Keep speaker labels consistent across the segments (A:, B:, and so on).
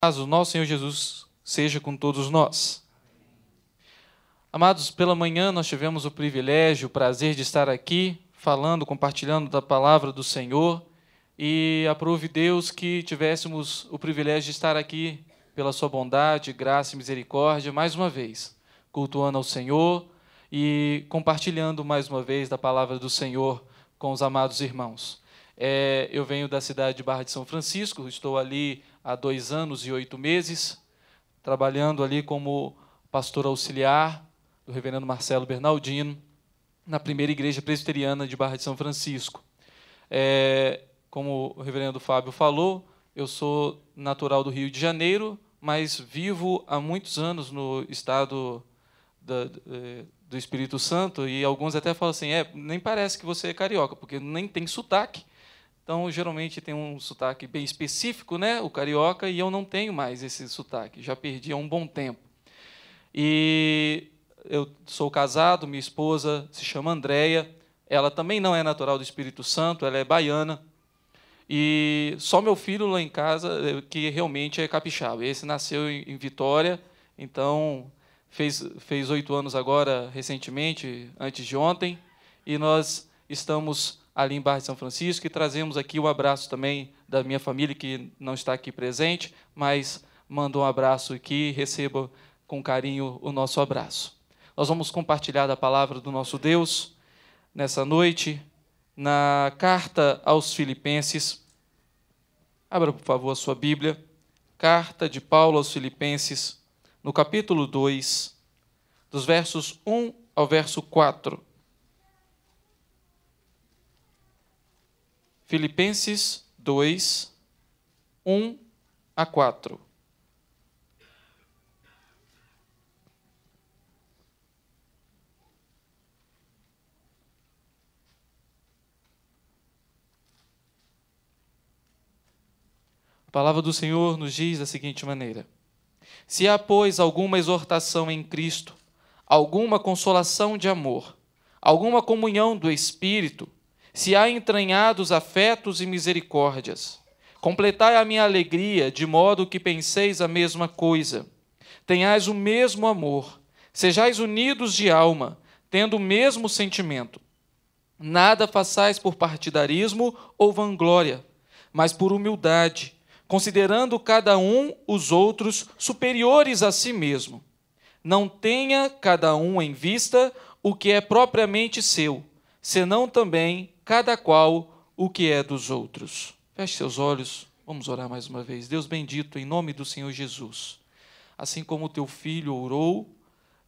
A: caso, nosso Senhor Jesus seja com todos nós. Amados, pela manhã nós tivemos o privilégio, o prazer de estar aqui falando, compartilhando da palavra do Senhor e aprove Deus que tivéssemos o privilégio de estar aqui pela sua bondade, graça e misericórdia mais uma vez, cultuando ao Senhor e compartilhando mais uma vez da palavra do Senhor com os amados irmãos. É, eu venho da cidade de Barra de São Francisco, estou ali há dois anos e oito meses, trabalhando ali como pastor auxiliar do reverendo Marcelo Bernardino, na primeira igreja presbiteriana de Barra de São Francisco. É, como o reverendo Fábio falou, eu sou natural do Rio de Janeiro, mas vivo há muitos anos no estado da, é, do Espírito Santo, e alguns até falam assim: é, nem parece que você é carioca, porque nem tem sotaque. Então, geralmente tem um sotaque bem específico, né? o carioca, e eu não tenho mais esse sotaque, já perdi há um bom tempo. E eu sou casado, minha esposa se chama Andréia, ela também não é natural do Espírito Santo, ela é baiana. E só meu filho lá em casa, eh, que realmente é capixaba. Esse nasceu em Vitória, então fez fez oito anos agora, recentemente, antes de ontem, e nós estamos ali em Barra de São Francisco. E trazemos aqui o abraço também da minha família, que não está aqui presente, mas manda um abraço aqui, receba com carinho o nosso abraço. Nós vamos compartilhar da palavra do nosso Deus nessa noite, na carta aos Filipenses. Abra, por favor, a sua Bíblia. Carta de Paulo aos Filipenses, no capítulo 2, dos versos 1 ao verso 4. Filipenses 2, 1 a 4. A palavra do Senhor nos diz da seguinte maneira: Se há, pois, alguma exortação em Cristo, alguma consolação de amor, alguma comunhão do Espírito, se há entranhados afetos e misericórdias. Completai a minha alegria, de modo que penseis a mesma coisa. Tenhais o mesmo amor, sejais unidos de alma, tendo o mesmo sentimento. Nada façais por partidarismo ou vanglória, mas por humildade, considerando cada um os outros superiores a si mesmo. Não tenha cada um em vista o que é propriamente seu, senão também cada qual o que é dos outros. Feche seus olhos, vamos orar mais uma vez. Deus bendito, em nome do Senhor Jesus, assim como o teu filho orou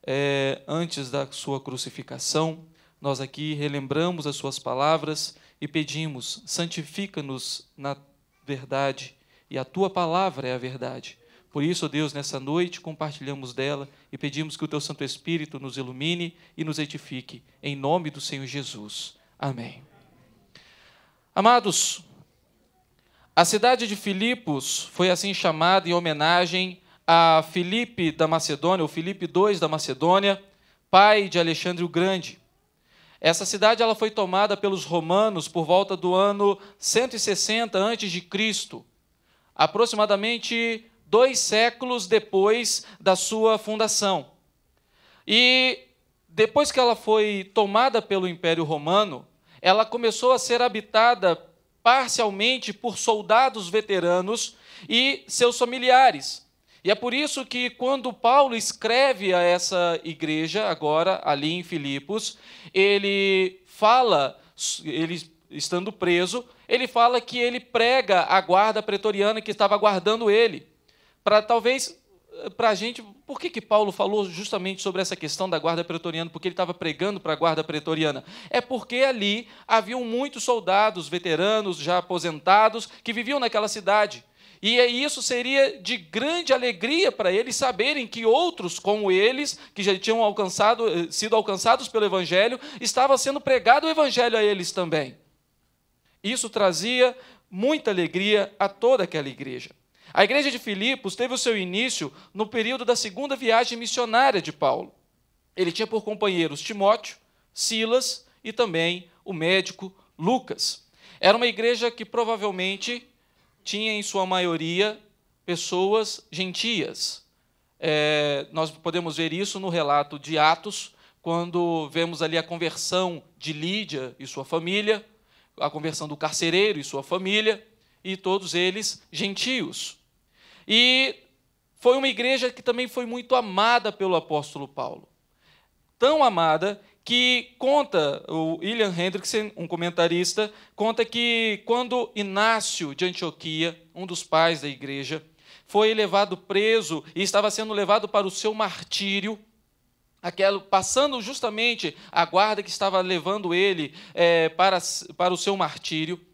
A: é, antes da sua crucificação, nós aqui relembramos as suas palavras e pedimos: santifica-nos na verdade, e a tua palavra é a verdade. Por isso, Deus, nessa noite compartilhamos dela e pedimos que o teu Santo Espírito nos ilumine e nos edifique, em nome do Senhor Jesus. Amém. Amados, a cidade de Filipos foi assim chamada em homenagem a Filipe da Macedônia, ou Filipe II da Macedônia, pai de Alexandre o Grande. Essa cidade ela foi tomada pelos romanos por volta do ano 160 a.C., aproximadamente dois séculos depois da sua fundação. E depois que ela foi tomada pelo Império Romano, ela começou a ser habitada parcialmente por soldados veteranos e seus familiares. E é por isso que, quando Paulo escreve a essa igreja, agora ali em Filipos, ele fala, ele estando preso, ele fala que ele prega a guarda pretoriana que estava guardando ele, para talvez para a gente por que, que Paulo falou justamente sobre essa questão da guarda pretoriana, porque ele estava pregando para a guarda pretoriana. É porque ali haviam muitos soldados, veteranos, já aposentados, que viviam naquela cidade. E é isso seria de grande alegria para eles saberem que outros como eles, que já tinham alcançado, eh, sido alcançados pelo Evangelho, estava sendo pregado o Evangelho a eles também. Isso trazia muita alegria a toda aquela igreja. A igreja de Filipos teve o seu início no período da segunda viagem missionária de Paulo. Ele tinha por companheiros Timóteo, Silas e também o médico Lucas. Era uma igreja que provavelmente tinha em sua maioria pessoas gentias. É, nós podemos ver isso no relato de Atos, quando vemos ali a conversão de Lídia e sua família, a conversão do carcereiro e sua família, e todos eles gentios. E foi uma igreja que também foi muito amada pelo apóstolo Paulo. Tão amada que conta, o William Hendrickson, um comentarista, conta que quando Inácio de Antioquia, um dos pais da igreja, foi levado preso e estava sendo levado para o seu martírio, aquele passando justamente a guarda que estava levando ele é, para, para o seu martírio,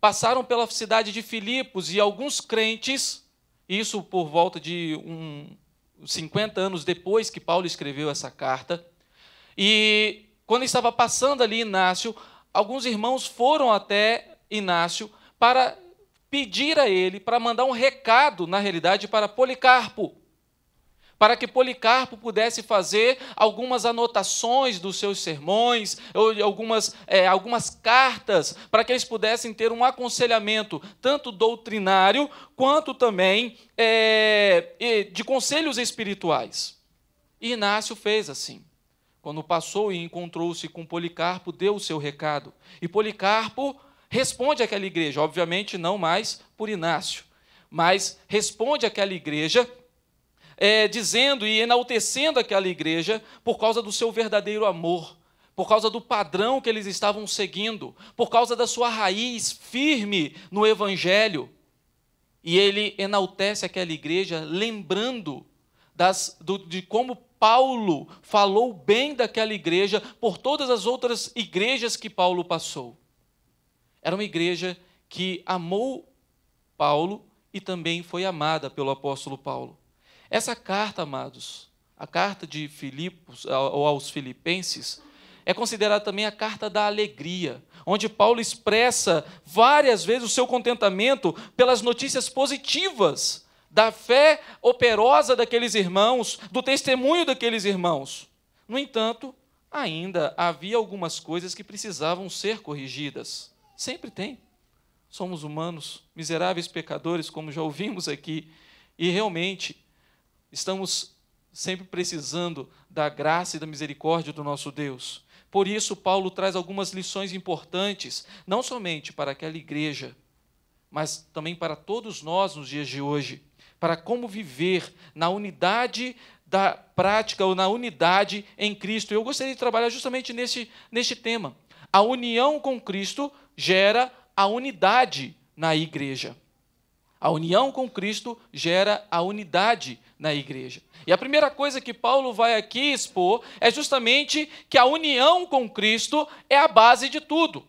A: passaram pela cidade de Filipos e alguns crentes isso por volta de um, 50 anos depois que Paulo escreveu essa carta. E quando estava passando ali Inácio, alguns irmãos foram até Inácio para pedir a ele, para mandar um recado, na realidade, para Policarpo, para que Policarpo pudesse fazer algumas anotações dos seus sermões, ou algumas, é, algumas cartas, para que eles pudessem ter um aconselhamento, tanto doutrinário, quanto também é, de conselhos espirituais. E Inácio fez assim. Quando passou e encontrou-se com Policarpo, deu o seu recado. E Policarpo responde àquela igreja, obviamente não mais por Inácio, mas responde àquela igreja é, dizendo e enaltecendo aquela igreja por causa do seu verdadeiro amor, por causa do padrão que eles estavam seguindo, por causa da sua raiz firme no Evangelho. E ele enaltece aquela igreja lembrando das, do, de como Paulo falou bem daquela igreja por todas as outras igrejas que Paulo passou. Era uma igreja que amou Paulo e também foi amada pelo apóstolo Paulo. Essa carta, amados, a carta de Filipos ou aos Filipenses, é considerada também a carta da alegria, onde Paulo expressa várias vezes o seu contentamento pelas notícias positivas da fé operosa daqueles irmãos, do testemunho daqueles irmãos. No entanto, ainda havia algumas coisas que precisavam ser corrigidas. Sempre tem. Somos humanos, miseráveis pecadores, como já ouvimos aqui, e realmente Estamos sempre precisando da graça e da misericórdia do nosso Deus. Por isso, Paulo traz algumas lições importantes, não somente para aquela igreja, mas também para todos nós nos dias de hoje, para como viver na unidade da prática ou na unidade em Cristo. Eu gostaria de trabalhar justamente neste, nesse tema. A união com Cristo gera a unidade na igreja. A união com Cristo gera a unidade na igreja. E a primeira coisa que Paulo vai aqui expor é justamente que a união com Cristo é a base de tudo.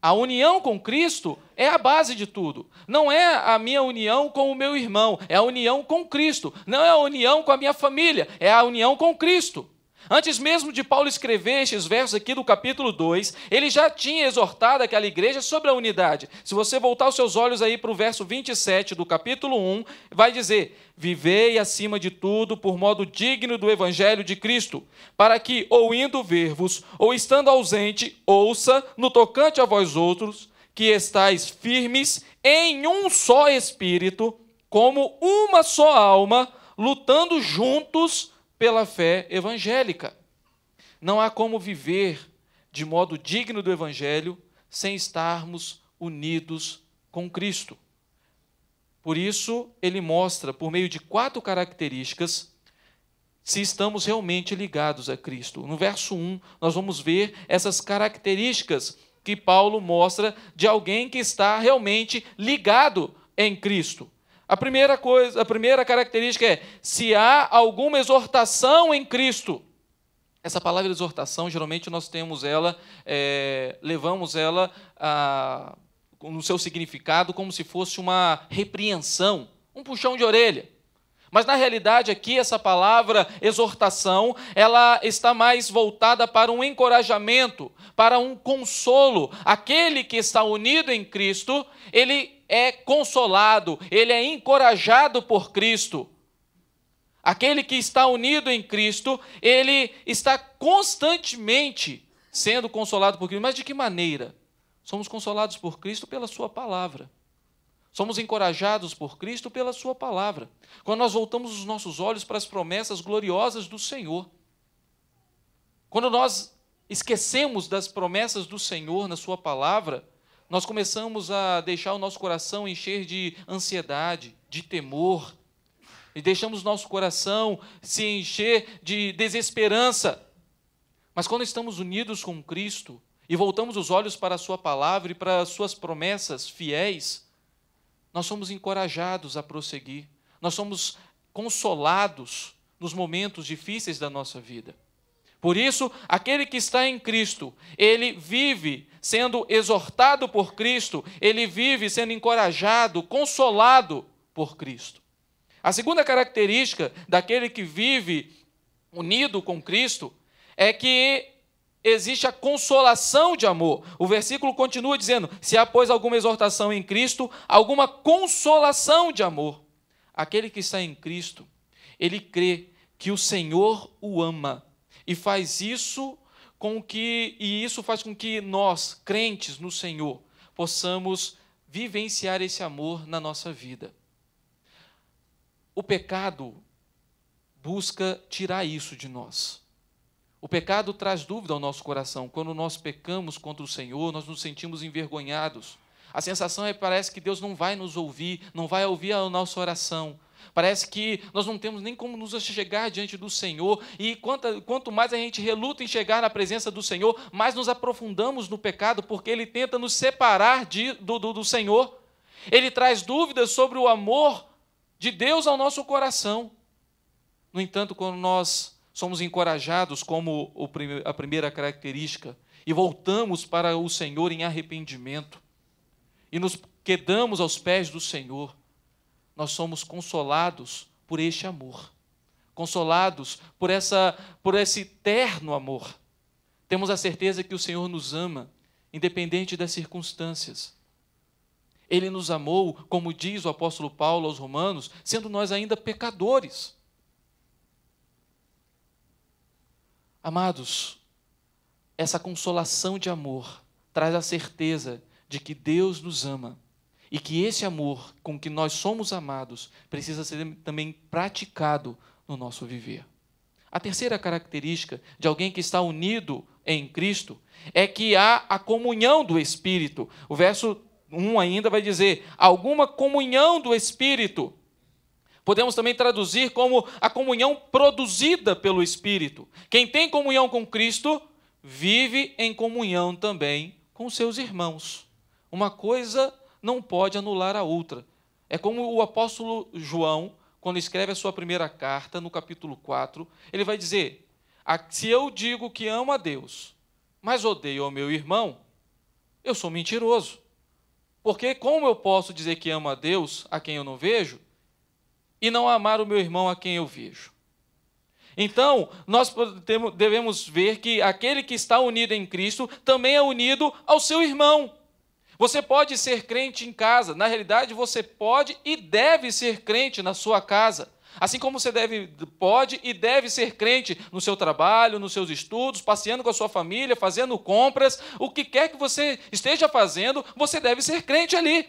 A: A união com Cristo é a base de tudo. Não é a minha união com o meu irmão, é a união com Cristo. Não é a união com a minha família, é a união com Cristo. Antes mesmo de Paulo escrever estes versos aqui do capítulo 2, ele já tinha exortado aquela igreja sobre a unidade. Se você voltar os seus olhos aí para o verso 27 do capítulo 1, vai dizer: Vivei acima de tudo por modo digno do evangelho de Cristo, para que, ou indo ver-vos, ou estando ausente, ouça, no tocante a vós outros, que estáis firmes em um só espírito, como uma só alma, lutando juntos pela fé evangélica. Não há como viver de modo digno do evangelho sem estarmos unidos com Cristo. Por isso, ele mostra, por meio de quatro características, se estamos realmente ligados a Cristo. No verso 1, nós vamos ver essas características que Paulo mostra de alguém que está realmente ligado em Cristo. A primeira coisa, a primeira característica é se há alguma exortação em Cristo. Essa palavra exortação, geralmente nós temos ela, é, levamos ela a, no seu significado como se fosse uma repreensão, um puxão de orelha. Mas na realidade aqui essa palavra exortação, ela está mais voltada para um encorajamento, para um consolo. Aquele que está unido em Cristo, ele é consolado, ele é encorajado por Cristo. Aquele que está unido em Cristo, ele está constantemente sendo consolado por Cristo. Mas de que maneira? Somos consolados por Cristo pela Sua palavra. Somos encorajados por Cristo pela Sua palavra. Quando nós voltamos os nossos olhos para as promessas gloriosas do Senhor. Quando nós esquecemos das promessas do Senhor na Sua palavra, nós começamos a deixar o nosso coração encher de ansiedade, de temor, e deixamos nosso coração se encher de desesperança. Mas quando estamos unidos com Cristo e voltamos os olhos para a Sua palavra e para as Suas promessas fiéis, nós somos encorajados a prosseguir, nós somos consolados nos momentos difíceis da nossa vida. Por isso, aquele que está em Cristo, ele vive sendo exortado por Cristo, ele vive sendo encorajado, consolado por Cristo. A segunda característica daquele que vive unido com Cristo é que existe a consolação de amor. O versículo continua dizendo: se há, pois, alguma exortação em Cristo, alguma consolação de amor. Aquele que está em Cristo, ele crê que o Senhor o ama e faz isso com que e isso faz com que nós, crentes no Senhor, possamos vivenciar esse amor na nossa vida. O pecado busca tirar isso de nós. O pecado traz dúvida ao nosso coração. Quando nós pecamos contra o Senhor, nós nos sentimos envergonhados. A sensação é parece que Deus não vai nos ouvir, não vai ouvir a nossa oração. Parece que nós não temos nem como nos chegar diante do Senhor. E quanto, quanto mais a gente reluta em chegar na presença do Senhor, mais nos aprofundamos no pecado, porque ele tenta nos separar de, do, do, do Senhor. Ele traz dúvidas sobre o amor de Deus ao nosso coração. No entanto, quando nós somos encorajados, como a primeira característica, e voltamos para o Senhor em arrependimento, e nos quedamos aos pés do Senhor, nós somos consolados por este amor, consolados por, essa, por esse terno amor. Temos a certeza que o Senhor nos ama, independente das circunstâncias. Ele nos amou, como diz o apóstolo Paulo aos Romanos, sendo nós ainda pecadores. Amados, essa consolação de amor traz a certeza de que Deus nos ama e que esse amor com que nós somos amados precisa ser também praticado no nosso viver. A terceira característica de alguém que está unido em Cristo é que há a comunhão do Espírito. O verso 1 ainda vai dizer: alguma comunhão do Espírito. Podemos também traduzir como a comunhão produzida pelo Espírito. Quem tem comunhão com Cristo vive em comunhão também com seus irmãos. Uma coisa não pode anular a outra. É como o apóstolo João, quando escreve a sua primeira carta, no capítulo 4, ele vai dizer: Se eu digo que amo a Deus, mas odeio ao meu irmão, eu sou mentiroso. Porque como eu posso dizer que amo a Deus, a quem eu não vejo, e não amar o meu irmão a quem eu vejo? Então, nós devemos ver que aquele que está unido em Cristo também é unido ao seu irmão. Você pode ser crente em casa, na realidade você pode e deve ser crente na sua casa. Assim como você deve, pode e deve ser crente no seu trabalho, nos seus estudos, passeando com a sua família, fazendo compras, o que quer que você esteja fazendo, você deve ser crente ali.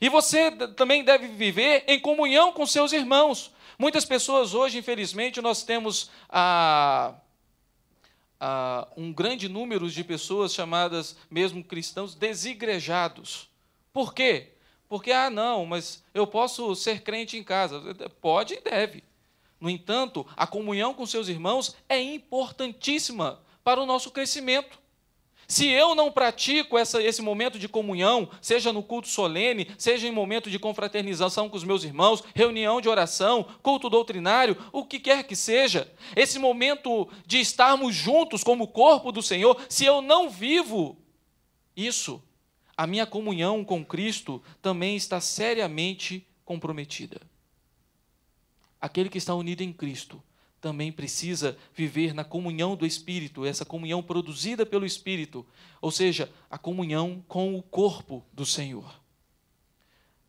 A: E você também deve viver em comunhão com seus irmãos. Muitas pessoas hoje, infelizmente, nós temos a ah, um grande número de pessoas chamadas, mesmo cristãos, desigrejados. Por quê? Porque, ah, não, mas eu posso ser crente em casa. Pode e deve. No entanto, a comunhão com seus irmãos é importantíssima para o nosso crescimento. Se eu não pratico essa, esse momento de comunhão, seja no culto solene, seja em momento de confraternização com os meus irmãos, reunião de oração, culto doutrinário, o que quer que seja, esse momento de estarmos juntos como corpo do Senhor, se eu não vivo isso, a minha comunhão com Cristo também está seriamente comprometida. Aquele que está unido em Cristo também precisa viver na comunhão do Espírito, essa comunhão produzida pelo Espírito, ou seja, a comunhão com o corpo do Senhor.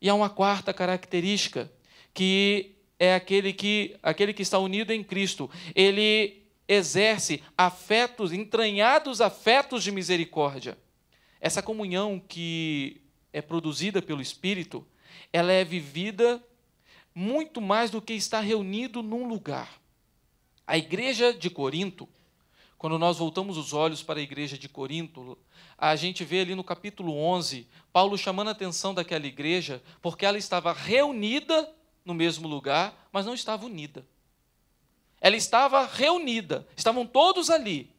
A: E há uma quarta característica, que é aquele que, aquele que está unido em Cristo, ele exerce afetos, entranhados afetos de misericórdia. Essa comunhão que é produzida pelo Espírito, ela é vivida muito mais do que estar reunido num lugar. A igreja de Corinto, quando nós voltamos os olhos para a igreja de Corinto, a gente vê ali no capítulo 11, Paulo chamando a atenção daquela igreja, porque ela estava reunida no mesmo lugar, mas não estava unida. Ela estava reunida, estavam todos ali.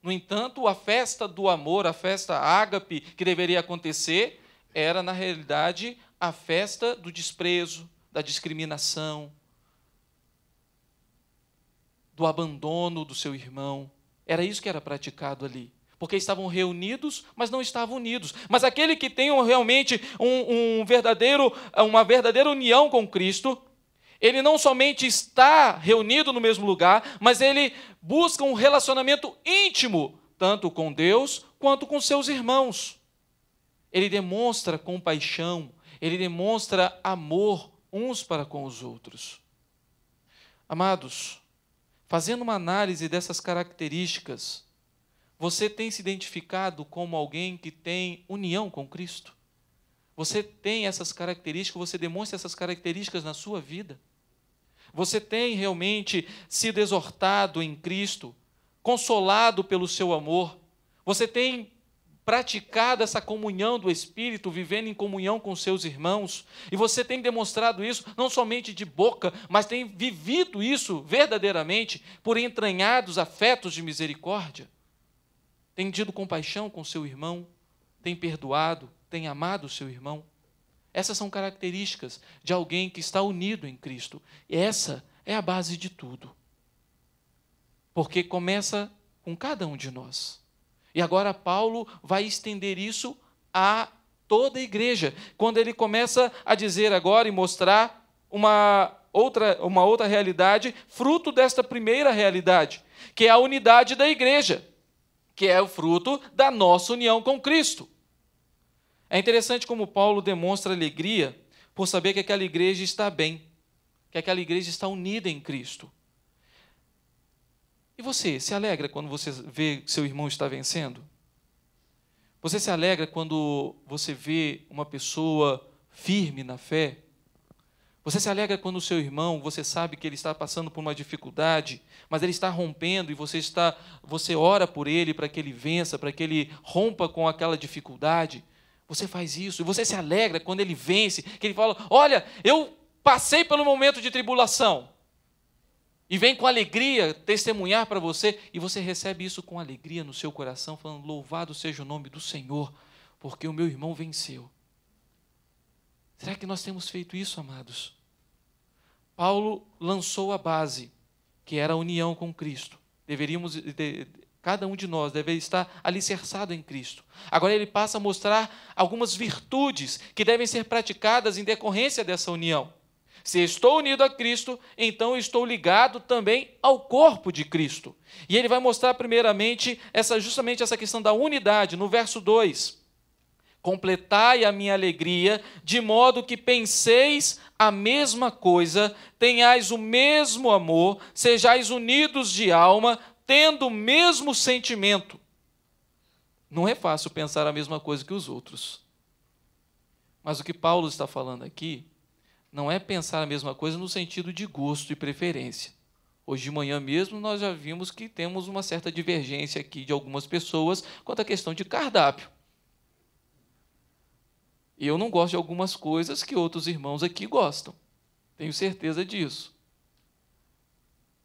A: No entanto, a festa do amor, a festa ágape que deveria acontecer, era na realidade a festa do desprezo, da discriminação, do abandono do seu irmão. Era isso que era praticado ali. Porque estavam reunidos, mas não estavam unidos. Mas aquele que tem realmente um, um verdadeiro, uma verdadeira união com Cristo, ele não somente está reunido no mesmo lugar, mas ele busca um relacionamento íntimo, tanto com Deus quanto com seus irmãos. Ele demonstra compaixão, ele demonstra amor uns para com os outros. Amados, Fazendo uma análise dessas características, você tem se identificado como alguém que tem união com Cristo? Você tem essas características, você demonstra essas características na sua vida? Você tem realmente se exortado em Cristo, consolado pelo seu amor? Você tem praticado essa comunhão do Espírito, vivendo em comunhão com seus irmãos, e você tem demonstrado isso não somente de boca, mas tem vivido isso verdadeiramente por entranhados afetos de misericórdia. Tem tido compaixão com seu irmão, tem perdoado, tem amado seu irmão. Essas são características de alguém que está unido em Cristo. E essa é a base de tudo. Porque começa com cada um de nós. E agora Paulo vai estender isso a toda a igreja, quando ele começa a dizer agora e mostrar uma outra, uma outra realidade, fruto desta primeira realidade, que é a unidade da igreja, que é o fruto da nossa união com Cristo. É interessante como Paulo demonstra alegria por saber que aquela igreja está bem, que aquela igreja está unida em Cristo. E você se alegra quando você vê que seu irmão está vencendo? Você se alegra quando você vê uma pessoa firme na fé? Você se alegra quando o seu irmão, você sabe que ele está passando por uma dificuldade, mas ele está rompendo e você está, você ora por ele para que ele vença, para que ele rompa com aquela dificuldade. Você faz isso e você se alegra quando ele vence, que ele fala: "Olha, eu passei pelo momento de tribulação, e vem com alegria testemunhar para você, e você recebe isso com alegria no seu coração, falando: Louvado seja o nome do Senhor, porque o meu irmão venceu. Será que nós temos feito isso, amados? Paulo lançou a base, que era a união com Cristo. Deveríamos, de, cada um de nós deve estar alicerçado em Cristo. Agora ele passa a mostrar algumas virtudes que devem ser praticadas em decorrência dessa união. Se estou unido a Cristo, então estou ligado também ao corpo de Cristo. E ele vai mostrar primeiramente essa justamente essa questão da unidade no verso 2. Completai a minha alegria, de modo que penseis a mesma coisa, tenhais o mesmo amor, sejais unidos de alma, tendo o mesmo sentimento. Não é fácil pensar a mesma coisa que os outros. Mas o que Paulo está falando aqui não é pensar a mesma coisa no sentido de gosto e preferência. Hoje de manhã mesmo nós já vimos que temos uma certa divergência aqui de algumas pessoas quanto à questão de cardápio. Eu não gosto de algumas coisas que outros irmãos aqui gostam. Tenho certeza disso.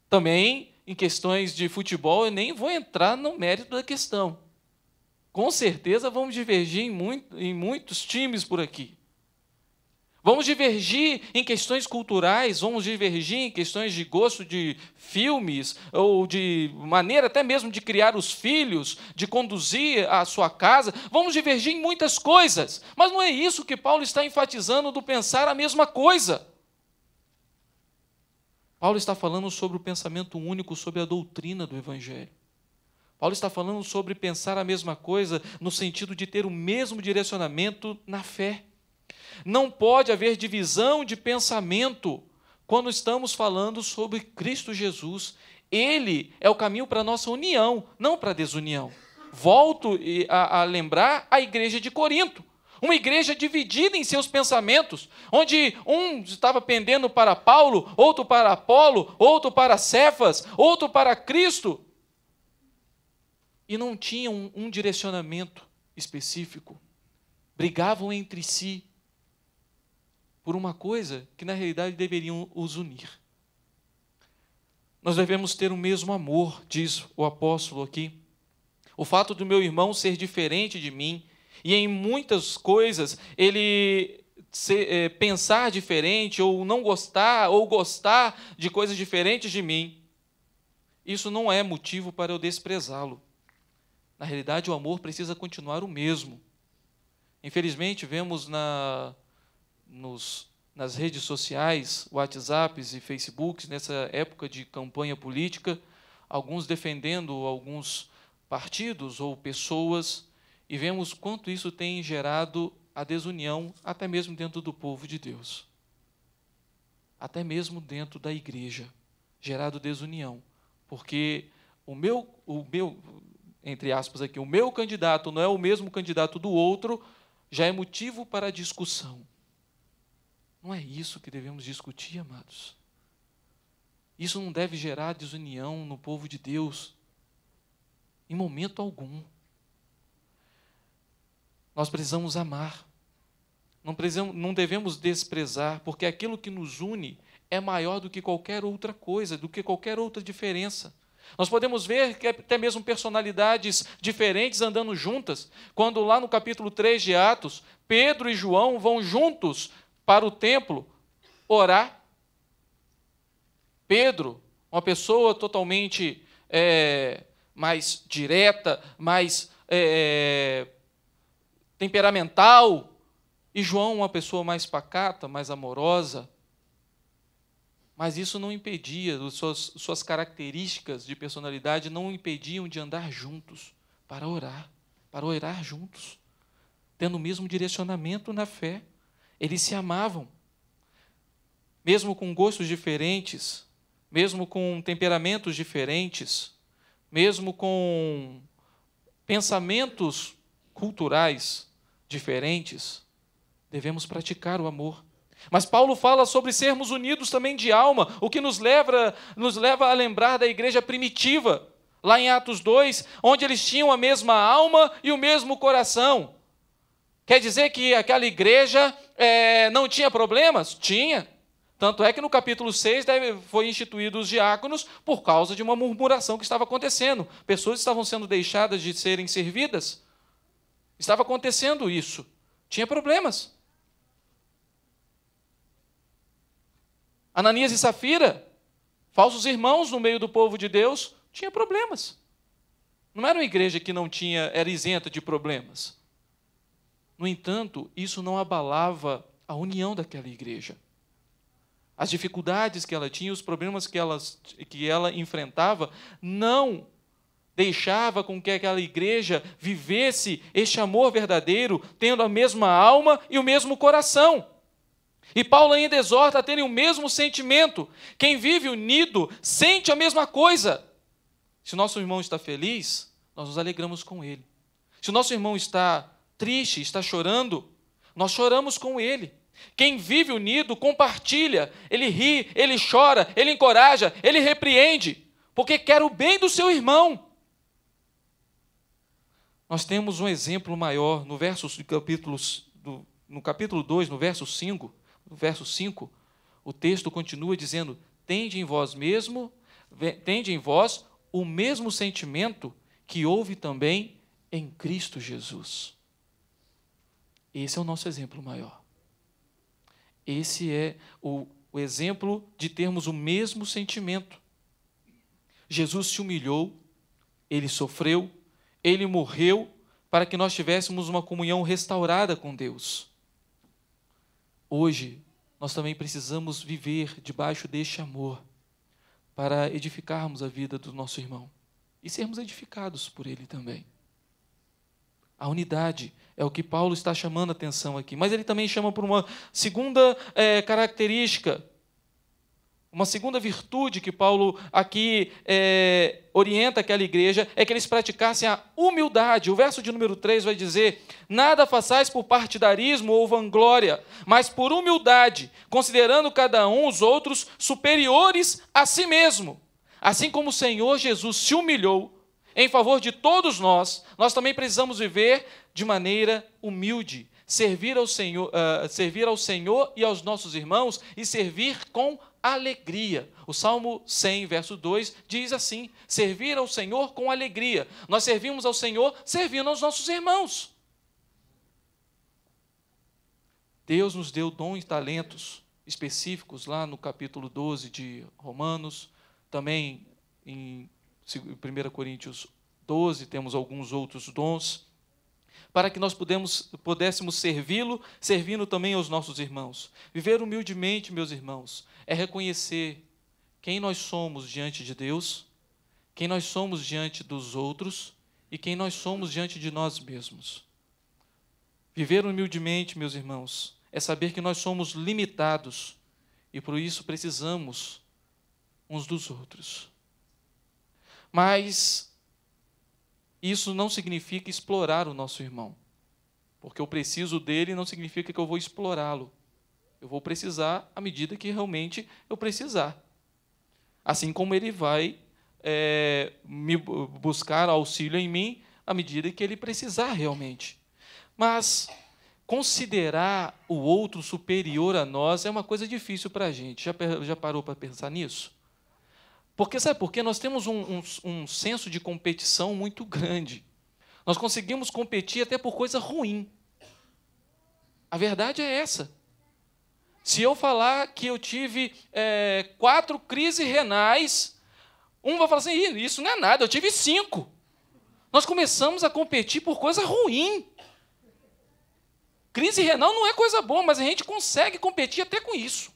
A: Também em questões de futebol eu nem vou entrar no mérito da questão. Com certeza vamos divergir em, muito, em muitos times por aqui. Vamos divergir em questões culturais, vamos divergir em questões de gosto de filmes, ou de maneira até mesmo de criar os filhos, de conduzir a sua casa. Vamos divergir em muitas coisas, mas não é isso que Paulo está enfatizando do pensar a mesma coisa. Paulo está falando sobre o pensamento único, sobre a doutrina do Evangelho. Paulo está falando sobre pensar a mesma coisa no sentido de ter o mesmo direcionamento na fé. Não pode haver divisão de pensamento quando estamos falando sobre Cristo Jesus. Ele é o caminho para a nossa união, não para a desunião. Volto a, a lembrar a igreja de Corinto. Uma igreja dividida em seus pensamentos, onde um estava pendendo para Paulo, outro para Apolo, outro para Cefas, outro para Cristo. E não tinham um, um direcionamento específico. Brigavam entre si, por uma coisa que na realidade deveriam os unir. Nós devemos ter o mesmo amor, diz o apóstolo aqui. O fato do meu irmão ser diferente de mim e em muitas coisas ele ser, é, eh, pensar diferente ou não gostar ou gostar de coisas diferentes de mim, isso não é motivo para eu desprezá-lo. Na realidade, o amor precisa continuar o mesmo. Infelizmente, vemos na nos, nas redes sociais, WhatsApps e Facebooks, nessa época de campanha política, alguns defendendo alguns partidos ou pessoas, e vemos quanto isso tem gerado a desunião, até mesmo dentro do povo de Deus, até mesmo dentro da igreja, gerado desunião, porque o meu, o meu, entre aspas aqui, o meu candidato não é o mesmo candidato do outro, já é motivo para discussão. Não é isso que devemos discutir, amados. Isso não deve gerar desunião no povo de Deus, em momento algum. Nós precisamos amar. Não, precisamos, não devemos desprezar, porque aquilo que nos une é maior do que qualquer outra coisa, do que qualquer outra diferença. Nós podemos ver que é até mesmo personalidades diferentes andando juntas, quando lá no capítulo 3 de Atos, Pedro e João vão juntos para o templo orar. Pedro, uma pessoa totalmente é, mais direta, mais é, temperamental, e João, uma pessoa mais pacata, mais amorosa. Mas isso não impedia, suas, suas características de personalidade não impediam de andar juntos para orar, para orar juntos, tendo o mesmo direcionamento na fé. Eles se amavam. Mesmo com gostos diferentes, mesmo com temperamentos diferentes, mesmo com pensamentos culturais diferentes, devemos praticar o amor. Mas Paulo fala sobre sermos unidos também de alma, o que nos leva, nos leva a lembrar da igreja primitiva, lá em Atos 2, onde eles tinham a mesma alma e o mesmo coração. Quer dizer que aquela igreja é, não tinha problemas? Tinha. Tanto é que no capítulo 6 foi instituído os diáconos por causa de uma murmuração que estava acontecendo. Pessoas estavam sendo deixadas de serem servidas. Estava acontecendo isso. Tinha problemas. Ananias e Safira, falsos irmãos no meio do povo de Deus, tinha problemas. Não era uma igreja que não tinha, era isenta de problemas. No entanto, isso não abalava a união daquela igreja. As dificuldades que ela tinha, os problemas que ela, que ela enfrentava, não deixava com que aquela igreja vivesse este amor verdadeiro, tendo a mesma alma e o mesmo coração. E Paulo ainda exorta a terem o mesmo sentimento. Quem vive unido sente a mesma coisa. Se o nosso irmão está feliz, nós nos alegramos com ele. Se o nosso irmão está triste, está chorando, nós choramos com ele. Quem vive unido compartilha, ele ri, ele chora, ele encoraja, ele repreende, porque quer o bem do seu irmão. Nós temos um exemplo maior no verso do capítulo, do, no capítulo 2, no verso 5, no verso 5, o texto continua dizendo: "Tende em vós mesmo, tende em vós o mesmo sentimento que houve também em Cristo Jesus." Esse é o nosso exemplo maior. Esse é o, o exemplo de termos o mesmo sentimento. Jesus se humilhou, ele sofreu, ele morreu para que nós tivéssemos uma comunhão restaurada com Deus. Hoje, nós também precisamos viver debaixo deste amor para edificarmos a vida do nosso irmão e sermos edificados por ele também. A unidade é o que Paulo está chamando a atenção aqui. Mas ele também chama por uma segunda é, característica, uma segunda virtude que Paulo aqui é, orienta aquela igreja é que eles praticassem a humildade. O verso de número 3 vai dizer: Nada façais por partidarismo ou vanglória, mas por humildade, considerando cada um os outros superiores a si mesmo. Assim como o Senhor Jesus se humilhou, em favor de todos nós, nós também precisamos viver de maneira humilde, servir ao Senhor, uh, servir ao Senhor e aos nossos irmãos e servir com alegria. O Salmo 100, verso 2 diz assim: servir ao Senhor com alegria. Nós servimos ao Senhor servindo aos nossos irmãos. Deus nos deu dons e talentos específicos lá no capítulo 12 de Romanos, também em 1 Coríntios 12, temos alguns outros dons, para que nós pudemos, pudéssemos servi-lo, servindo também aos nossos irmãos. Viver humildemente, meus irmãos, é reconhecer quem nós somos diante de Deus, quem nós somos diante dos outros e quem nós somos diante de nós mesmos. Viver humildemente, meus irmãos, é saber que nós somos limitados e por isso precisamos uns dos outros. Mas isso não significa explorar o nosso irmão. Porque eu preciso dele não significa que eu vou explorá-lo. Eu vou precisar à medida que realmente eu precisar. Assim como ele vai é, me buscar auxílio em mim à medida que ele precisar realmente. Mas considerar o outro superior a nós é uma coisa difícil para a gente. Já, já parou para pensar nisso? Porque sabe por quê? Nós temos um, um, um senso de competição muito grande. Nós conseguimos competir até por coisa ruim. A verdade é essa. Se eu falar que eu tive é, quatro crises renais, um vai falar assim: isso não é nada, eu tive cinco. Nós começamos a competir por coisa ruim. Crise renal não é coisa boa, mas a gente consegue competir até com isso.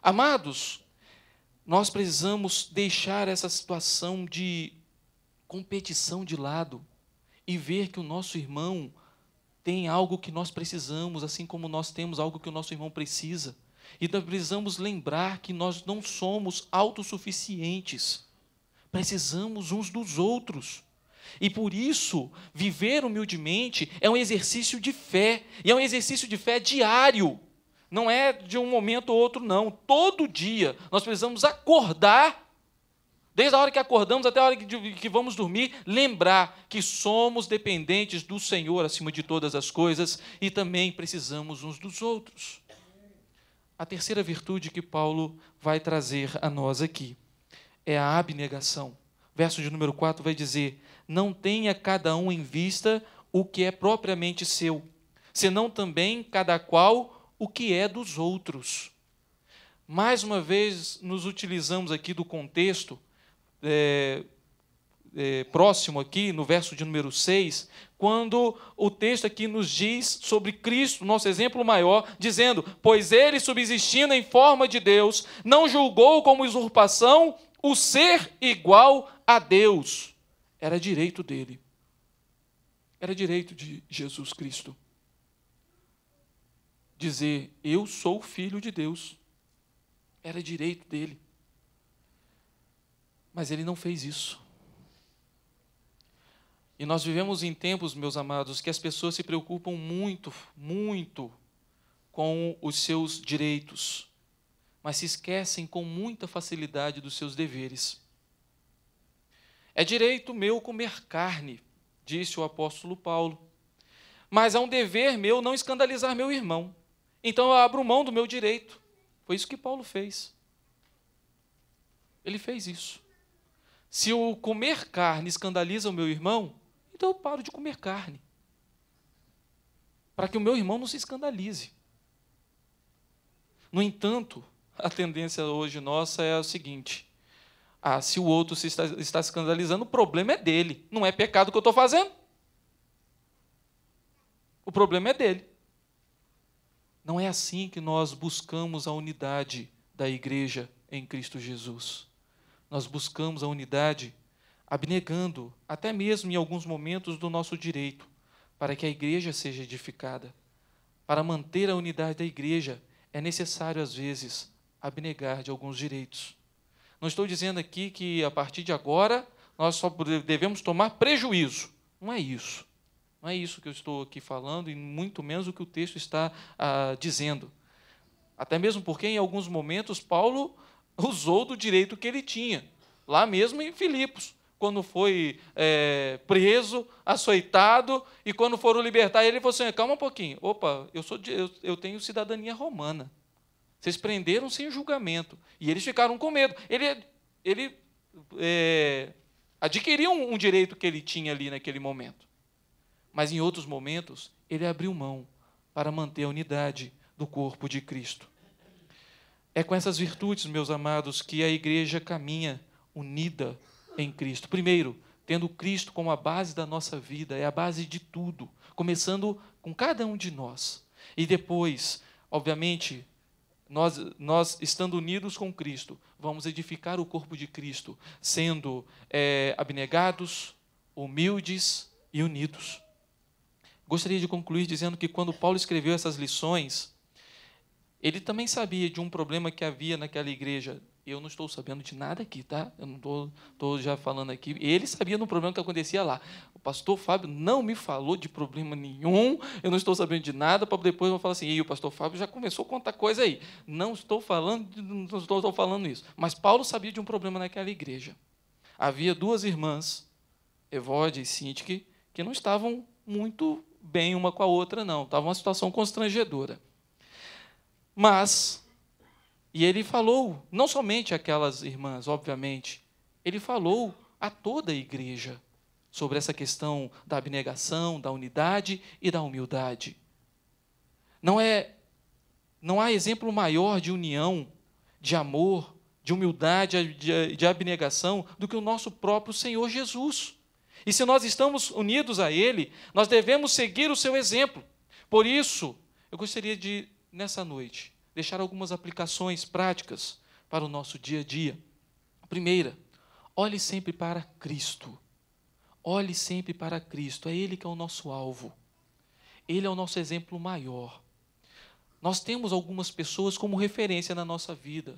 A: Amados, nós precisamos deixar essa situação de competição de lado e ver que o nosso irmão tem algo que nós precisamos, assim como nós temos algo que o nosso irmão precisa. E nós precisamos lembrar que nós não somos autossuficientes. Precisamos uns dos outros. E por isso, viver humildemente é um exercício de fé, e é um exercício de fé diário. Não é de um momento ou outro, não. Todo dia nós precisamos acordar, desde a hora que acordamos até a hora que vamos dormir, lembrar que somos dependentes do Senhor acima de todas as coisas e também precisamos uns dos outros. A terceira virtude que Paulo vai trazer a nós aqui é a abnegação. Verso de número 4 vai dizer: Não tenha cada um em vista o que é propriamente seu, senão também cada qual o que é dos outros. Mais uma vez, nos utilizamos aqui do contexto é, é, próximo aqui, no verso de número 6, quando o texto aqui nos diz sobre Cristo, nosso exemplo maior, dizendo: Pois ele, subsistindo em forma de Deus, não julgou como usurpação o ser igual a Deus. Era direito dele. Era direito de Jesus Cristo dizer: Eu sou filho de Deus. Era direito dele. Mas ele não fez isso. E nós vivemos em tempos, meus amados, que as pessoas se preocupam muito, muito com os seus direitos, mas se esquecem com muita facilidade dos seus deveres. É direito meu comer carne, disse o apóstolo Paulo, mas é um dever meu não escandalizar meu irmão. Então eu abro mão do meu direito. Foi isso que Paulo fez. Ele fez isso. Se o comer carne escandaliza o meu irmão, então eu paro de comer carne. Para que o meu irmão não se escandalize. No entanto, a tendência hoje nossa é a seguinte: ah, se o outro se está, está escandalizando, o problema é dele. Não é pecado que eu estou fazendo. O problema é dele. Não é assim que nós buscamos a unidade da igreja em Cristo Jesus. Nós buscamos a unidade abnegando, até mesmo em alguns momentos, do nosso direito, para que a igreja seja edificada. Para manter a unidade da igreja, é necessário, às vezes, abnegar de alguns direitos. Não estou dizendo aqui que a partir de agora nós só devemos tomar prejuízo. Não é isso. Não é isso que eu estou aqui falando, e muito menos o que o texto está ah, dizendo. Até mesmo porque, em alguns momentos, Paulo usou do direito que ele tinha, lá mesmo em Filipos, quando foi é, preso, açoitado, e quando foram libertar ele, falou assim: calma um pouquinho, opa, eu, sou, eu, eu tenho cidadania romana. Vocês prenderam sem julgamento. E eles ficaram com medo. Ele, ele é, adquiriu um, um direito que ele tinha ali naquele momento. Mas em outros momentos, ele abriu mão para manter a unidade do corpo de Cristo. É com essas virtudes, meus amados, que a igreja caminha unida em Cristo. Primeiro, tendo Cristo como a base da nossa vida, é a base de tudo, começando com cada um de nós. E depois, obviamente, nós, nós estando unidos com Cristo, vamos edificar o corpo de Cristo, sendo é, abnegados, humildes e unidos. Gostaria de concluir dizendo que quando Paulo escreveu essas lições, ele também sabia de um problema que havia naquela igreja. Eu não estou sabendo de nada aqui, tá? Eu não estou, já falando aqui. Ele sabia do problema que acontecia lá. O pastor Fábio não me falou de problema nenhum. Eu não estou sabendo de nada. Para depois eu falar assim, e o pastor Fábio já começou a contar coisa aí. Não estou falando, não estou, estou falando isso. Mas Paulo sabia de um problema naquela igreja. Havia duas irmãs, Evódia e Sintke, que não estavam muito bem uma com a outra, não. Estava uma situação constrangedora. Mas, e ele falou, não somente aquelas irmãs, obviamente, ele falou a toda a igreja sobre essa questão da abnegação, da unidade e da humildade. Não é não há exemplo maior de união, de amor, de humildade, de, de abnegação do que o nosso próprio Senhor Jesus. E se nós estamos unidos a Ele, nós devemos seguir o seu exemplo. Por isso, eu gostaria de, nessa noite, deixar algumas aplicações práticas para o nosso dia a dia. Primeira, olhe sempre para Cristo. Olhe sempre para Cristo. É Ele que é o nosso alvo. Ele é o nosso exemplo maior. Nós temos algumas pessoas como referência na nossa vida,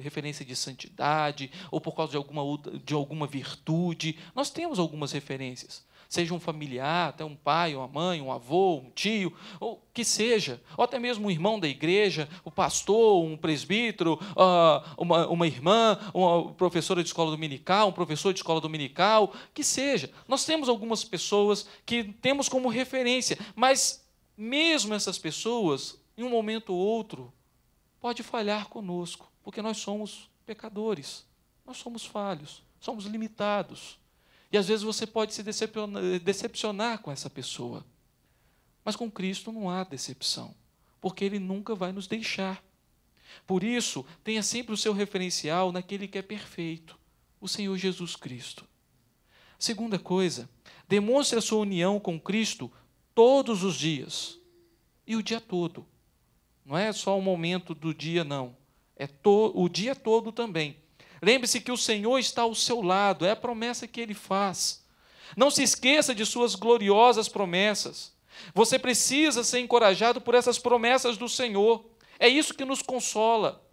A: referência de santidade, ou por causa de alguma, de alguma virtude. Nós temos algumas referências, seja um familiar, até um pai, uma mãe, um avô, um tio, ou que seja, ou até mesmo um irmão da igreja, o um pastor, um presbítero, ah, uma, uma irmã, uma professora de escola dominical, um professor de escola dominical, que seja. Nós temos algumas pessoas que temos como referência, mas mesmo essas pessoas em um momento ou outro, pode falhar conosco, porque nós somos pecadores, nós somos falhos, somos limitados. E às vezes você pode se decepcionar com essa pessoa. Mas com Cristo não há decepção, porque Ele nunca vai nos deixar. Por isso, tenha sempre o seu referencial naquele que é perfeito, o Senhor Jesus Cristo. Segunda coisa, demonstre a sua união com Cristo todos os dias e o dia todo. Não é só o momento do dia, não. É o dia todo também. Lembre-se que o Senhor está ao seu lado, é a promessa que ele faz. Não se esqueça de suas gloriosas promessas. Você precisa ser encorajado por essas promessas do Senhor. É isso que nos consola.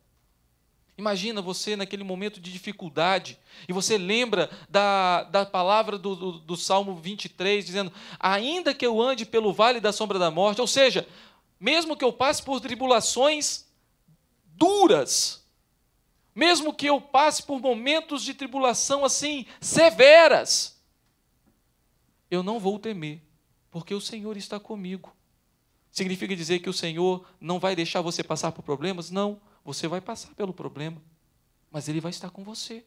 A: Imagina você naquele momento de dificuldade e você lembra da, da palavra do, do, do Salmo 23, dizendo: Ainda que eu ande pelo vale da sombra da morte, ou seja, mesmo que eu passe por tribulações duras, mesmo que eu passe por momentos de tribulação assim severas, eu não vou temer, porque o Senhor está comigo. Significa dizer que o Senhor não vai deixar você passar por problemas? Não, você vai passar pelo problema, mas Ele vai estar com você.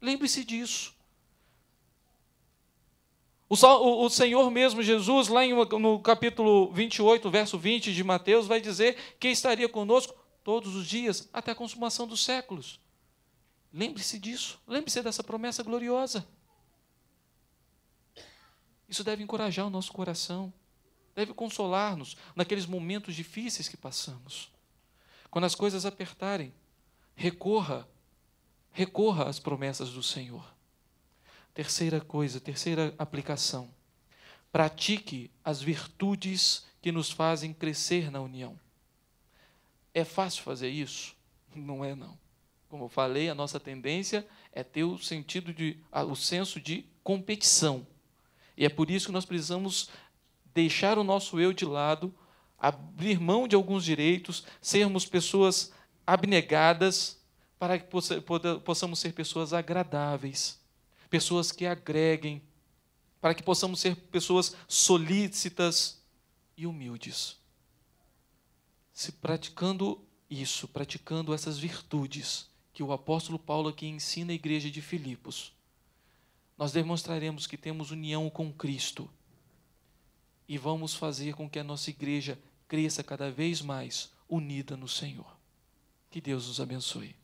A: Lembre-se disso. O, Senhor mesmo, Jesus, lá no capítulo 28, verso 20 de Mateus, vai dizer que estaria conosco todos os dias, até a consumação dos séculos. Lembre-se disso, lembre-se dessa promessa gloriosa. Isso deve encorajar o nosso coração, deve consolar-nos naqueles momentos difíceis que passamos. Quando as coisas apertarem, recorra, recorra às promessas do Senhor. Terceira coisa, terceira aplicação. Pratique as virtudes que nos fazem crescer na união. É fácil fazer isso? Não é não. Como eu falei, a nossa tendência é ter o sentido de o senso de competição. E é por isso que nós precisamos deixar o nosso eu de lado, abrir mão de alguns direitos, sermos pessoas abnegadas para que possamos ser pessoas agradáveis pessoas que agreguem, para que possamos ser pessoas solícitas e humildes. Se praticando isso, praticando essas virtudes que o apóstolo Paulo aqui ensina à igreja de Filipos, nós demonstraremos que temos união com Cristo e vamos fazer com que a nossa igreja cresça cada vez mais unida no Senhor. Que Deus nos abençoe.